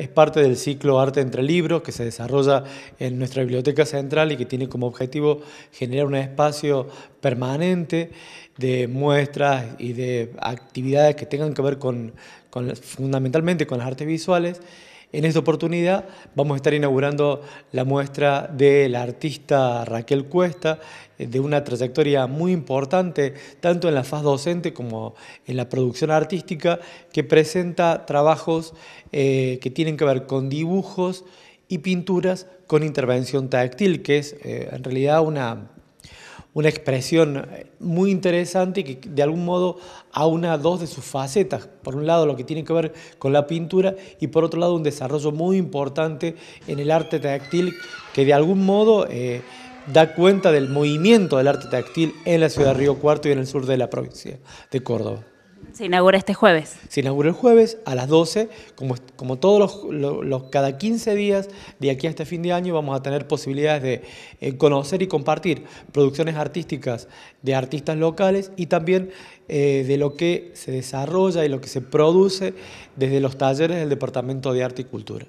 es parte del ciclo Arte entre Libros que se desarrolla en nuestra biblioteca central y que tiene como objetivo generar un espacio permanente de muestras y de actividades que tengan que ver con, fundamentalmente con las artes visuales en esta oportunidad vamos a estar inaugurando la muestra de la artista Raquel Cuesta, eh, de una trayectoria muy importante, tanto en la faz docente como en la producción artística, que presenta trabajos eh, que tienen que ver con dibujos y pinturas con intervención táctil, que es eh, en realidad una una expresión eh, muy interesante que de algún modo aúna dos de sus facetas. Por un lado lo que tiene que ver con la pintura y por otro lado un desarrollo muy importante en el arte táctil que de algún modo eh, da cuenta del movimiento del arte táctil en la ciudad de Río Cuarto y en el sur de la provincia de Córdoba. Se inaugura este jueves. Se inaugura el jueves a las 12, como, todos los, cada 15 días de aquí a este fin de año vamos a tener posibilidades de eh, conocer y compartir producciones artísticas de artistas locales y también eh, de lo que se desarrolla y lo que se produce desde los talleres del Departamento de Arte y Cultura.